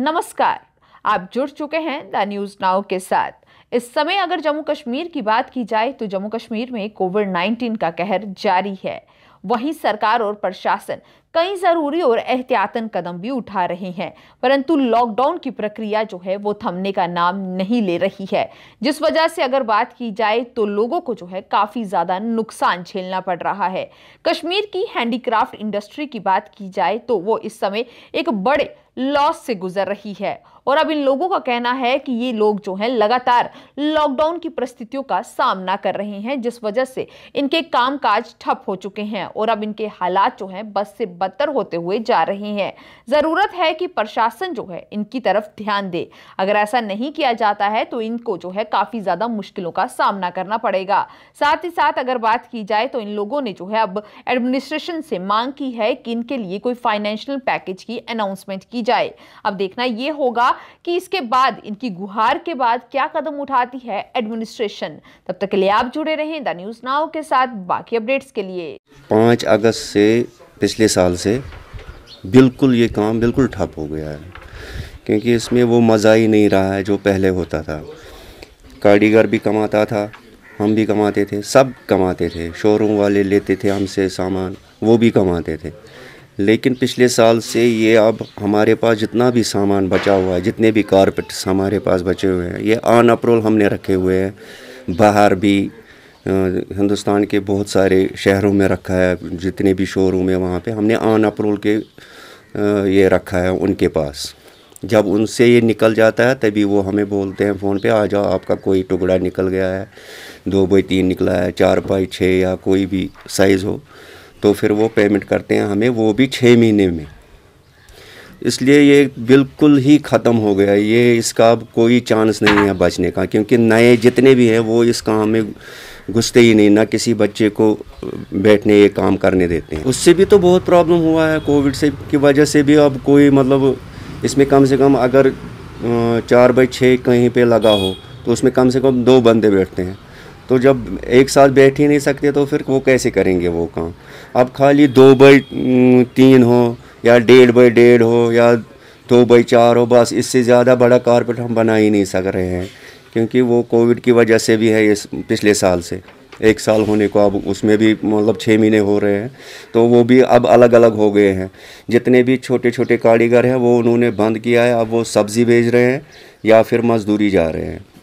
नमस्कार आप जुड़ चुके हैं द न्यूज़ नाउ के साथ इस समय अगर जम्मू कश्मीर की बात की जाए तो जम्मू कश्मीर में कोविड 19 का कहर जारी है वहीं सरकार और प्रशासन कई ज़रूरी और एहतियातन कदम भी उठा रहे हैं परंतु लॉकडाउन की प्रक्रिया जो है वो थमने का नाम नहीं ले रही है जिस वजह से अगर बात की जाए तो लोगों को जो है काफ़ी ज़्यादा नुकसान झेलना पड़ रहा है कश्मीर की हैंडीक्राफ्ट इंडस्ट्री की बात की जाए तो वो इस समय एक बड़े लॉस से गुजर रही है और अब इन लोगों का कहना है कि ये लोग जो हैं लगातार लॉकडाउन की परिस्थितियों का सामना कर रहे हैं जिस वजह से इनके कामकाज ठप हो चुके हैं और अब इनके हालात जो हैं बस से बद बदतर होते हुए जा रही हैं ज़रूरत है कि प्रशासन जो है इनकी तरफ ध्यान दे अगर ऐसा नहीं किया जाता है तो इनको जो है काफ़ी ज़्यादा मुश्किलों का सामना करना पड़ेगा साथ ही साथ अगर बात की जाए तो इन लोगों ने जो है अब एडमिनिस्ट्रेशन से मांग की है कि इनके लिए कोई फाइनेंशियल पैकेज की अनाउंसमेंट की जाए अब देखना ये होगा कि इसके बाद इनकी गुहार के बाद क्या कदम उठाती है एडमिनिस्ट्रेशन तब तक के लिए आप जुड़े रहें द न्यूज़ नाव के साथ बाकी अपडेट्स के लिए पाँच अगस्त से पिछले साल से बिल्कुल ये काम बिल्कुल ठप हो गया है क्योंकि इसमें वो मज़ा ही नहीं रहा है जो पहले होता था कारीगर भी कमाता था हम भी कमाते थे सब कमाते थे शोरूम वाले लेते थे हमसे सामान वो भी कमाते थे लेकिन पिछले साल से ये अब हमारे पास जितना भी सामान बचा हुआ है जितने भी कारपेट्स हमारे पास बचे हुए हैं ये अन अप्रोल हमने रखे हुए हैं बाहर भी हिंदुस्तान के बहुत सारे शहरों में रखा है जितने भी शोरूम है वहाँ पे हमने आन अप्रोल के ये रखा है उनके पास जब उनसे ये निकल जाता है तभी वो हमें बोलते हैं फ़ोन पे आ जाओ आपका कोई टुकड़ा निकल गया है दो बाई तीन निकला है चार बाई छः या कोई भी साइज़ हो तो फिर वो पेमेंट करते हैं हमें वो भी छः महीने में इसलिए ये बिल्कुल ही ख़त्म हो गया ये इसका अब कोई चांस नहीं है बचने का क्योंकि नए जितने भी हैं वो इस काम में घुसते ही नहीं ना किसी बच्चे को बैठने ये काम करने देते हैं उससे भी तो बहुत प्रॉब्लम हुआ है कोविड से की वजह से भी अब कोई मतलब इसमें कम से कम अगर चार बाई छः कहीं पे लगा हो तो उसमें कम से कम दो बंदे बैठते हैं तो जब एक साथ बैठ ही नहीं सकते तो फिर वो कैसे करेंगे वो काम अब खाली दो बाई तीन हो या डेढ़ बाई डेढ़ हो या दो बाई चार हो बस इससे ज़्यादा बड़ा कारपेट हम बना ही नहीं सक रहे हैं क्योंकि वो कोविड की वजह से भी है ये पिछले साल से एक साल होने को अब उसमें भी मतलब छः महीने हो रहे हैं तो वो भी अब अलग अलग हो गए हैं जितने भी छोटे छोटे कारीगर हैं वो उन्होंने बंद किया है अब वो सब्ज़ी बेच रहे हैं या फिर मजदूरी जा रहे हैं